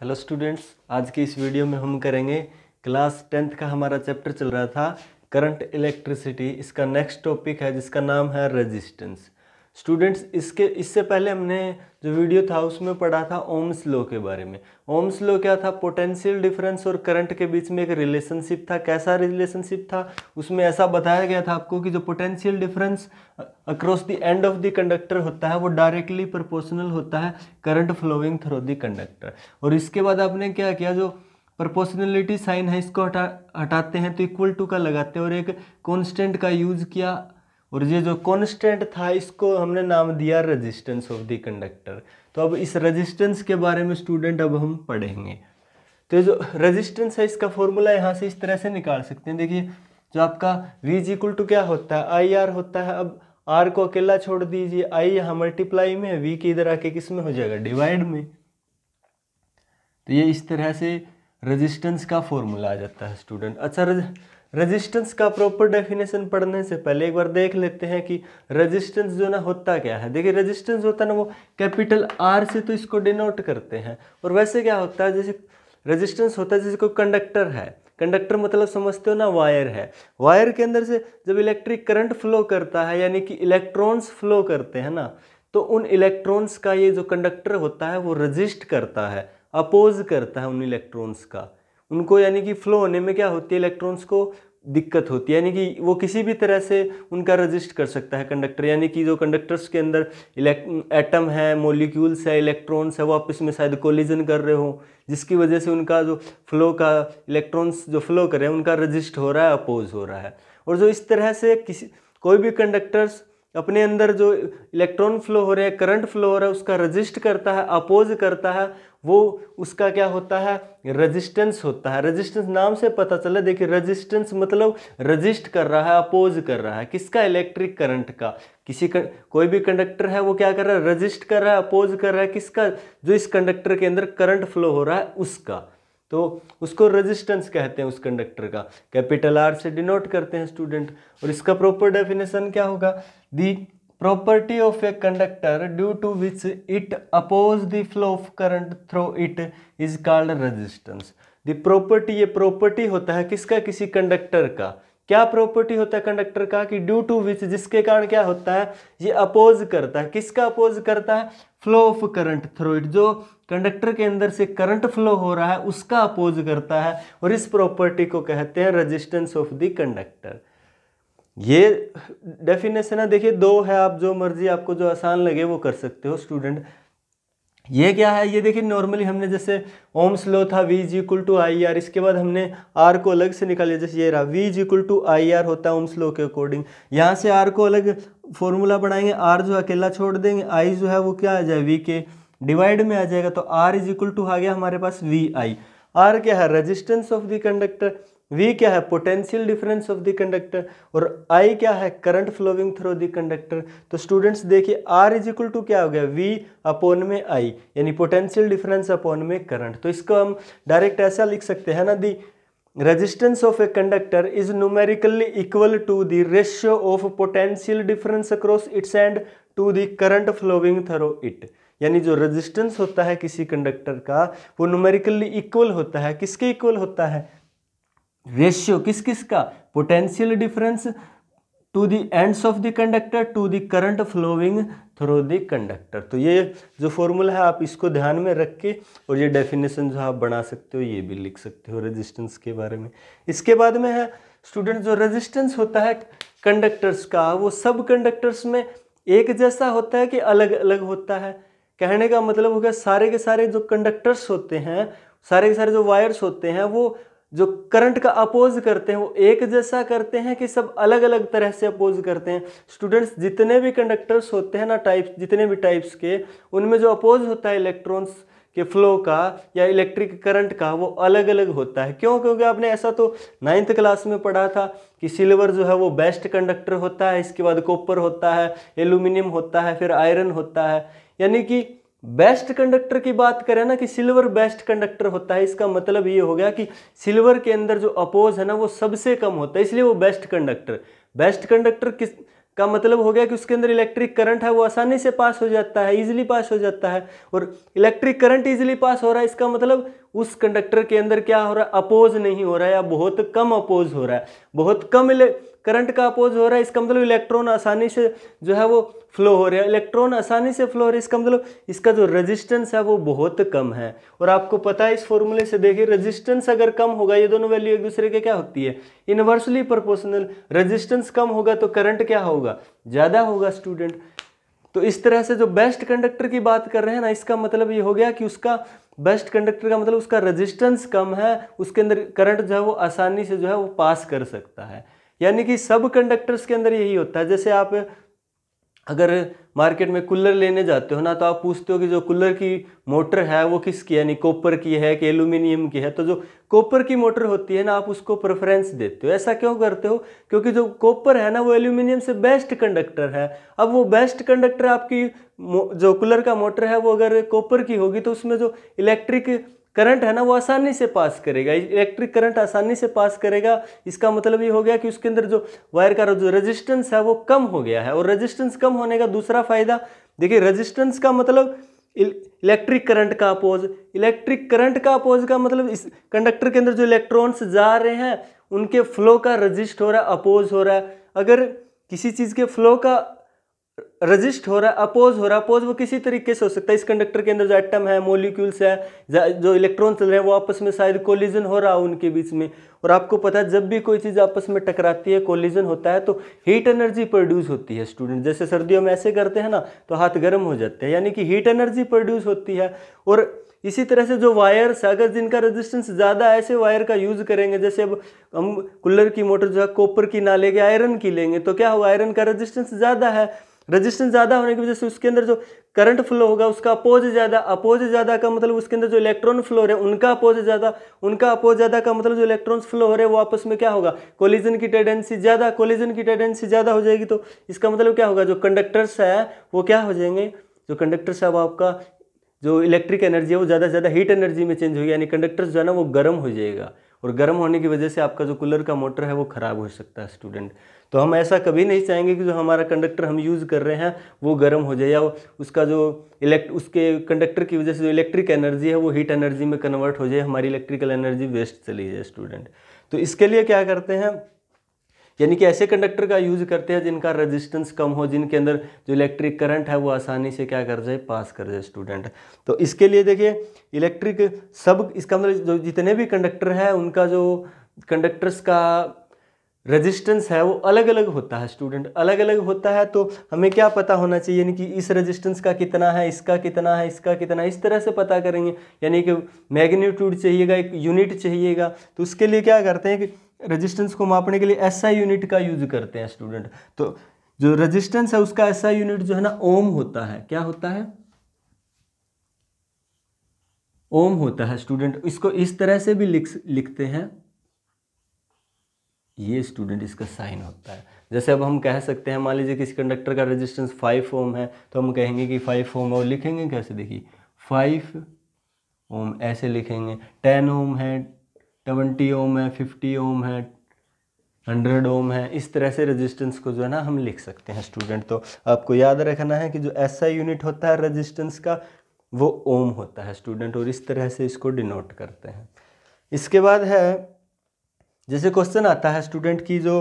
hello students आज की इस वीडियो में हम करेंगे क्लास टेंथ का हमारा चैप्टर चल रहा था करंट इलेक्ट्रिसिटी इसका नेक्स्ट टॉपिक है जिसका नाम है रेजिस्टेंस स्टूडेंट्स इसके इससे पहले हमने जो वीडियो था उसमें पढ़ा था ओम्स लो के बारे में ओम्स लो क्या था पोटेंशियल डिफरेंस और करंट के बीच में एक रिलेशनशिप था कैसा रिलेशनशिप था उसमें ऐसा बताया गया था आपको कि जो potential difference across the end of the conductor होता है वो डायरेक्टली प्रोपोर्शनल होता है current flowing through the conductor और इसके बाद आपने क्या किया जो प्रपोर्सनलिटी साइन है इसको हटा हटाते हैं तो इक्वल टू का लगाते हैं और एक कॉन्स्टेंट का यूज़ किया और ये जो कॉन्स्टेंट था इसको हमने नाम दिया रेजिस्टेंस ऑफ द कंडक्टर तो अब इस रेजिस्टेंस के बारे में स्टूडेंट अब हम पढ़ेंगे तो जो रेजिस्टेंस है इसका फॉर्मूला यहाँ से इस तरह से निकाल सकते हैं देखिए जो आपका वीज इक्वल टू क्या होता है आई आर होता है अब आर को अकेला छोड़ दीजिए आई यहाँ मल्टीप्लाई में वी की इधर आके किस में हो जाएगा डिवाइड में तो ये इस तरह से रेजिस्टेंस का फॉर्मूला आ जाता है स्टूडेंट अच्छा रेजिस्टेंस का प्रॉपर डेफिनेशन पढ़ने से पहले एक बार देख लेते हैं कि रेजिस्टेंस जो ना होता क्या है देखिए रेजिस्टेंस होता है ना वो कैपिटल आर से तो इसको डिनोट करते हैं और वैसे क्या होता है जैसे रेजिस्टेंस होता है जैसे कोई कंडक्टर है कंडक्टर मतलब समझते हो ना वायर है वायर के अंदर से जब इलेक्ट्रिक करंट फ्लो करता है यानी कि इलेक्ट्रॉन्स फ्लो करते हैं ना तो उन इलेक्ट्रॉन्स का ये जो कंडक्टर होता है वो रजिस्ट करता है अपोज करता है उन इलेक्ट्रॉन्स का उनको यानी कि फ्लो होने में क्या होती है इलेक्ट्रॉन्स को दिक्कत होती है यानी कि वो किसी भी तरह से उनका रजिस्ट कर सकता है कंडक्टर यानी कि जो कंडक्टर्स के अंदर एटम है मोलिक्यूल्स है इलेक्ट्रॉन्स है वो आपस में शायद कोलिजन कर रहे हो जिसकी वजह से उनका जो फ्लो का इलेक्ट्रॉन्स जो फ्लो कर रहे हैं उनका रजिस्ट हो रहा है अपोज हो रहा है और जो इस तरह से किसी कोई भी कंडक्टर्स अपने अंदर जो इलेक्ट्रॉन फ्लो हो रहे हैं करंट फ्लो हो रहा है उसका रजिस्ट करता है अपोज करता है वो उसका क्या होता है रजिस्टेंस होता है रजिस्टेंस नाम से पता चला देखिए रजिस्टेंस मतलब रजिस्ट कर रहा है अपोज कर रहा है किसका इलेक्ट्रिक करंट का किसी कर, कोई भी कंडक्टर है वो क्या कर रहा है रजिस्ट कर रहा है अपोज कर रहा है किसका जो इस कंडक्टर के अंदर करंट फ्लो हो रहा है उसका तो उसको रेजिस्टेंस कहते हैं उस कंडक्टर का कैपिटल आर से डिनोट करते हैं स्टूडेंट और इसका प्रॉपर डेफिनेशन क्या होगा the property of a conductor due to which it oppose the flow of current through it is called resistance the property ये प्रॉपर्टी होता है किसका किसी कंडक्टर का क्या प्रॉपर्टी होता है कंडक्टर का कि ड्यू टू विच जिसके कारण क्या होता है ये अपोज करता है किसका अपोज करता है flow of current through it जो कंडक्टर के अंदर से करंट फ्लो हो रहा है उसका अपोज करता है और इस प्रॉपर्टी को कहते हैं रेजिस्टेंस ऑफ द कंडक्टर ये डेफिनेशन है देखिए दो है आप जो मर्जी आपको जो आसान लगे वो कर सकते हो स्टूडेंट ये क्या है ये देखिए नॉर्मली हमने जैसे ओम स्लो था वी जी इक्वल टू आई आर इसके बाद हमने आर को अलग से निकाल लिया जैसे ये रहा वी जी इक्वल टू आई आर होता है ओम स्लो के अकॉर्डिंग यहाँ से आर को अलग फॉर्मूला बनाएंगे आर जो अकेला छोड़ देंगे आई जो है वो क्या आ जाए वी के डिवाइड में आ जाएगा तो आर इज इक्वल टू आ गया हमारे पास वी आई आर क्या है resistance of the conductor V क्या है potential difference of the conductor और I क्या है current flowing through the conductor तो स्टूडेंट्स देखिए R इज इक्वल टू क्या हो गया V अपॉन में I यानी पोटेंशियल डिफरेंस अपॉन में करंट तो इसको हम डायरेक्ट ऐसा लिख सकते हैं ना the resistance of a conductor is numerically equal to the ratio of potential difference across its end to the current flowing through it यानी जो रेजिस्टेंस होता है किसी कंडक्टर का वो न्यूमेरिकली इक्वल होता है किसके इक्वल होता है रेशियो किस किस का potential difference to the ends of the conductor to the current flowing through the conductor तो ये जो फॉर्मूला है आप इसको ध्यान में रख के और ये डेफिनेशन जो आप बना सकते हो ये भी लिख सकते हो रेजिस्टेंस के बारे में इसके बाद में है स्टूडेंट जो रेजिस्टेंस होता है कंडक्टर्स का वो सब कंडक्टर्स में एक जैसा होता है कि अलग अलग होता है कहने का मतलब हो गया सारे के सारे जो कंडक्टर्स होते हैं सारे के सारे जो वायर्स होते हैं वो जो करंट का अपोज करते हैं वो एक जैसा करते हैं कि सब अलग अलग तरह से अपोज करते हैं स्टूडेंट्स जितने भी कंडक्टर्स होते हैं ना टाइप्स जितने भी टाइप्स के उनमें जो अपोज होता है इलेक्ट्रॉन्स के फ्लो का या इलेक्ट्रिक करंट का वो अलग अलग होता है क्यों क्योंकि आपने ऐसा तो नाइन्थ क्लास में पढ़ा था कि सिल्वर जो है वो बेस्ट कंडक्टर होता है इसके बाद कॉपर होता है एल्यूमिनियम होता है फिर आयरन होता है यानी कि बेस्ट कंडक्टर की बात करें ना कि सिल्वर बेस्ट कंडक्टर होता है इसका मतलब ये हो गया कि सिल्वर के अंदर जो अपोज है ना वो सबसे कम होता है इसलिए वो बेस्ट कंडक्टर बेस्ट कंडक्टर किस का मतलब हो गया कि उसके अंदर इलेक्ट्रिक करंट है वो आसानी से पास हो जाता है इजीली पास हो जाता है और इलेक्ट्रिक करंट इजीली पास हो रहा है इसका मतलब उस कंडक्टर के अंदर क्या हो रहा है अपोज नहीं हो रहा है या बहुत कम अपोज हो रहा है बहुत कम इले... करंट का अपोज हो रहा है इसका मतलब इलेक्ट्रॉन आसानी से जो है वो फ्लो हो रहा है इलेक्ट्रॉन आसानी से फ्लो हो रहा है इसका मतलब इसका जो रेजिस्टेंस है वो बहुत कम है और आपको पता है इस फॉर्मूले से देखिए रेजिस्टेंस अगर कम होगा ये दोनों वैल्यू एक दूसरे के क्या होती है इनवर्सली प्रोपोर्शनल रेजिस्टेंस कम होगा तो करंट क्या होगा ज़्यादा होगा स्टूडेंट तो इस तरह से जो बेस्ट कंडक्टर की बात कर रहे हैं ना इसका मतलब ये हो गया कि उसका बेस्ट कंडक्टर का मतलब उसका रेजिस्टेंस कम है उसके अंदर करंट जो है वो आसानी से जो है वो पास कर सकता है यानी कि सब कंडक्टर्स के अंदर यही होता है जैसे आप अगर मार्केट में कूलर लेने जाते हो ना तो आप पूछते हो कि जो कूलर की मोटर है वो किसकी यानी कॉपर की है कि एल्यूमिनियम की है तो जो कॉपर की मोटर होती है ना आप उसको प्रेफरेंस देते हो ऐसा क्यों करते हो क्योंकि जो कॉपर है ना वो एल्यूमिनियम से बेस्ट कंडक्टर है अब वो बेस्ट कंडक्टर आपकी जो कूलर का मोटर है वो अगर कॉपर की होगी तो उसमें जो इलेक्ट्रिक करंट है ना वो आसानी से पास करेगा इलेक्ट्रिक करंट आसानी से पास करेगा इसका मतलब ये हो गया कि उसके अंदर जो वायर का जो रेजिस्टेंस है वो कम हो गया है और रेजिस्टेंस कम होने का दूसरा फायदा देखिए रेजिस्टेंस का मतलब इलेक्ट्रिक करंट का अपोज इलेक्ट्रिक करंट का अपोज का मतलब इस कंडक्टर के अंदर जो इलेक्ट्रॉन्स जा रहे हैं उनके फ्लो का रजिस्ट हो रहा है अपोज हो रहा है अगर किसी चीज़ के फ्लो का रजिस्ट हो रहा है अपोज हो रहा है अपोज वो किसी तरीके से हो सकता है इस कंडक्टर के अंदर जो एटम है मोलिक्यूल्स है जो इलेक्ट्रॉन चल रहे हैं वो आपस में शायद कोलिजन हो रहा है उनके बीच में और आपको पता है जब भी कोई चीज़ आपस में टकराती है कोलिजन होता है तो हीट एनर्जी प्रोड्यूस होती है स्टूडेंट जैसे सर्दियों में ऐसे करते हैं ना तो हाथ गर्म हो जाते हैं यानी कि हीट एनर्जी प्रोड्यूस होती है और इसी तरह से जो वायर्स अगर जिनका रेजिस्टेंस ज़्यादा ऐसे वायर का यूज़ करेंगे जैसे अब हम कूलर की मोटर जो है कॉपर की ना लेंगे आयरन की लेंगे तो क्या हो आयरन का रेजिस्टेंस ज़्यादा है रेजिस्टेंस ज़्यादा होने की वजह से उसके अंदर जो करंट फ्लो होगा उसका अपोज ज़्यादा अपोज ज़्यादा का मतलब उसके अंदर जो इलेक्ट्रॉन फ्लो हो रहे हैं उनका अपोज ज़्यादा उनका अपोज ज़्यादा का मतलब जो इलेक्ट्रॉन फ्लो हो रहे हैं वो आपस में क्या होगा कोलिजन की टेंडेंसी ज़्यादा कोलिजन की टेंडेंसी ज़्यादा हो जाएगी तो इसका मतलब क्या होगा जो कंडक्टर्स है वो क्या हो जाएंगे जो कंडक्टर्स है वो आपका जो इलेक्ट्रिक एनर्जी है वो ज़्यादा से ज़्यादा हीट एनर्जी में चेंज होगी यानी कंडक्टर्स जो है ना वो गर्म हो जाएगा और गर्म होने की वजह से आपका जो कूलर का मोटर है वो ख़राब हो सकता है स्टूडेंट तो हम ऐसा कभी नहीं चाहेंगे कि जो हमारा कंडक्टर हम यूज़ कर रहे हैं वो गर्म हो जाए या उसका जो इलेक्ट उसके कंडक्टर की वजह से जो इलेक्ट्रिक एनर्जी है वो हीट एनर्जी में कन्वर्ट हो जाए हमारी इलेक्ट्रिकल एनर्जी वेस्ट चली जाए स्टूडेंट तो इसके लिए क्या करते हैं यानी कि ऐसे कंडक्टर का यूज करते हैं जिनका रेजिस्टेंस कम हो जिनके अंदर जो इलेक्ट्रिक करंट है वो आसानी से क्या कर जाए पास कर जाए स्टूडेंट तो इसके लिए देखिए इलेक्ट्रिक सब इसका मतलब जो जितने भी कंडक्टर हैं उनका जो कंडक्टर्स का रेजिस्टेंस है वो अलग अलग होता है स्टूडेंट अलग अलग होता है तो हमें क्या पता होना चाहिए यानी कि इस रेजिस्टेंस का कितना है इसका कितना है इसका कितना है इस तरह से पता करेंगे यानी कि मैग्नीट्यूड चाहिएगा एक यूनिट चाहिएगा तो उसके लिए क्या करते हैं कि रेजिस्टेंस को मापने के लिए एसआई SI यूनिट का यूज करते हैं स्टूडेंट तो जो रेजिस्टेंस है उसका एसआई SI यूनिट जो है ना ओम होता है क्या होता है ओम होता है स्टूडेंट इसको इस तरह से भी लिख लिखते हैं ये स्टूडेंट इसका साइन होता है जैसे अब हम कह सकते हैं मान लीजिए किसी कंडक्टर का रेजिस्टेंस फाइव ओम है तो हम कहेंगे कि फाइव ओम और लिखेंगे कैसे देखिए फाइव ओम ऐसे लिखेंगे टेन ओम है ट्वेंटी ओम है फिफ्टी ओम है हंड्रेड ओम है इस तरह से रेजिस्टेंस को जो है ना हम लिख सकते हैं स्टूडेंट तो आपको याद रखना है कि जो ऐसा यूनिट होता है रेजिस्टेंस का वो ओम होता है स्टूडेंट और इस तरह से इसको डिनोट करते हैं इसके बाद है जैसे क्वेश्चन आता है स्टूडेंट की जो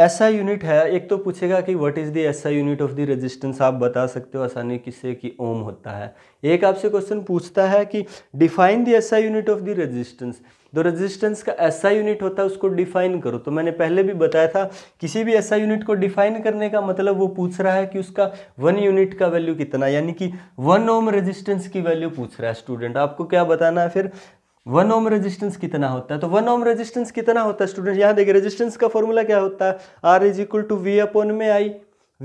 ऐसा यूनिट है एक तो पूछेगा कि what is the SI unit of the resistance आप बता सकते हो आसानी किससे कि ओम होता है एक आपसे क्वेश्चन पूछता है कि define the SI unit of the resistance तो रेजिस्टेंस का ऐसा यूनिट होता है उसको डिफाइन करो तो मैंने पहले भी बताया था किसी भी ऐसा यूनिट को डिफाइन करने का मतलब वो पूछ रहा है कि उसका वन यूनिट का वैल्यू कितना यानी कि वन ओम रेजिस्टेंस की वैल्यू पूछ रहा है स्टूडेंट आपको क्या बताना है फिर वन ओम रेजिस्टेंस कितना होता है तो वन ओम रेजिस्टेंस कितना होता है स्टूडेंट यहाँ देखिए रेजिस्टेंस का फॉर्मूला क्या होता है R is equal to V upon में I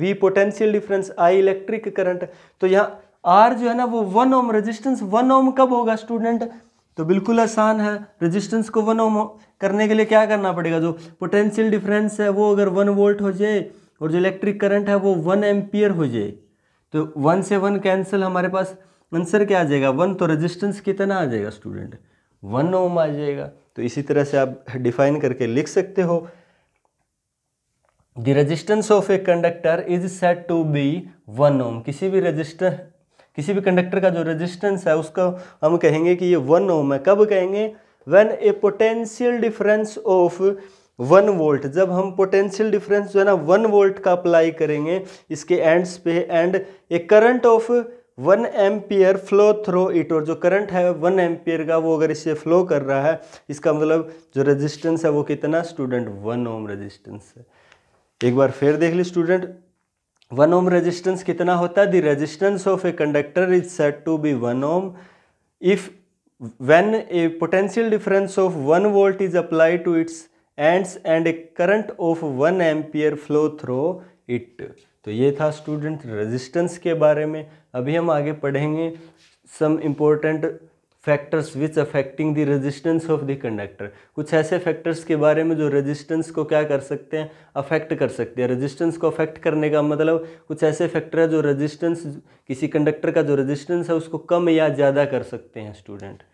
V potential difference I electric current तो यहाँ आर जो है ना वो one ohm resistance one ohm कब होगा स्टूडेंट तो बिल्कुल आसान है रेजिस्टेंस को वन ओम करने के लिए क्या करना पड़ेगा जो पोटेंशियल डिफरेंस है वो अगर वन वोल्ट हो जाए और जो इलेक्ट्रिक करंट है वो वन एम्पियर हो जाए तो वन से वन कैंसिल हमारे पास आंसर क्या आ जाएगा वन तो रेजिस्टेंस कितना आ जाएगा स्टूडेंट वन ओम आ जाएगा तो इसी तरह से आप डिफाइन करके लिख सकते हो the resistance of a conductor is set to be one ohm किसी भी रजिस्टर किसी भी कंडक्टर का जो रेजिस्टेंस है उसका हम कहेंगे कि ये वन ओम है कब कहेंगे when a potential difference of one volt जब हम पोटेंशियल डिफरेंस जो है ना वन वोल्ट का अप्लाई करेंगे इसके एंड्स पे and a current of one ampere flow through it और जो करंट है वन एम्पियर का वो अगर इससे फ्लो कर रहा है इसका मतलब जो रेजिस्टेंस है वो कितना स्टूडेंट वन ओम रेजिस्टेंस है एक बार फिर देख ली स्टूडेंट वन ओम रेजिस्टेंस कितना होता है the resistance of a conductor is set to be one ohm if when a potential difference of one volt is apply to its ends and a current of one ampere flow through it तो ये था student resistance के बारे में अभी हम आगे पढ़ेंगे some important factors which affecting the resistance of the conductor कुछ ऐसे फैक्टर्स के बारे में जो रेजिस्टेंस को क्या कर सकते हैं अफेक्ट कर सकते हैं रेजिस्टेंस को अफेक्ट करने का मतलब कुछ ऐसे फैक्टर है जो रेजिस्टेंस किसी कंडक्टर का जो रेजिस्टेंस है उसको कम या ज़्यादा कर सकते हैं स्टूडेंट